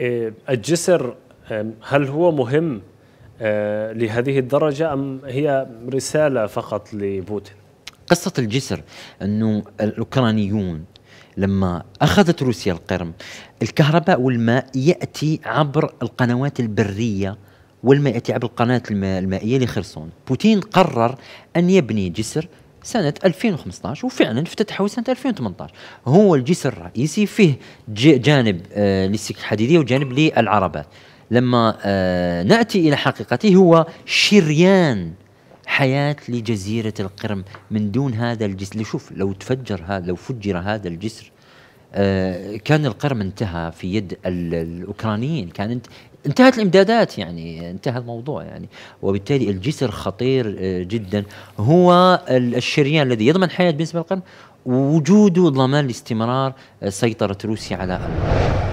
آه، الجسر هل هو مهم آه، لهذه الدرجة أم هي رسالة فقط لبوتين؟ قصة الجسر أنه الأوكرانيون لما أخذت روسيا القرم الكهرباء والماء يأتي عبر القنوات البرية والماء يأتي عبر القناة المائية لخرسون بوتين قرر أن يبني جسر سنة 2015 وفعلا افتتحوا سنة 2018 هو الجسر الرئيسي فيه جانب آه، للسكة الحديدية وجانب للعربات لما آه، نأتي إلى حقيقته هو شريان حياة لجزيرة القرم من دون هذا الجسر شوف لو تفجر هذا لو فجر هذا الجسر آه، كان القرم انتهى في يد الاوكرانيين كانت انتهت الامدادات يعني انتهى الموضوع يعني وبالتالي الجسر خطير آه، جدا هو الشريان الذي يضمن حياه بنسبه للقرن وجوده ضمان لاستمرار آه، سيطره روسيا على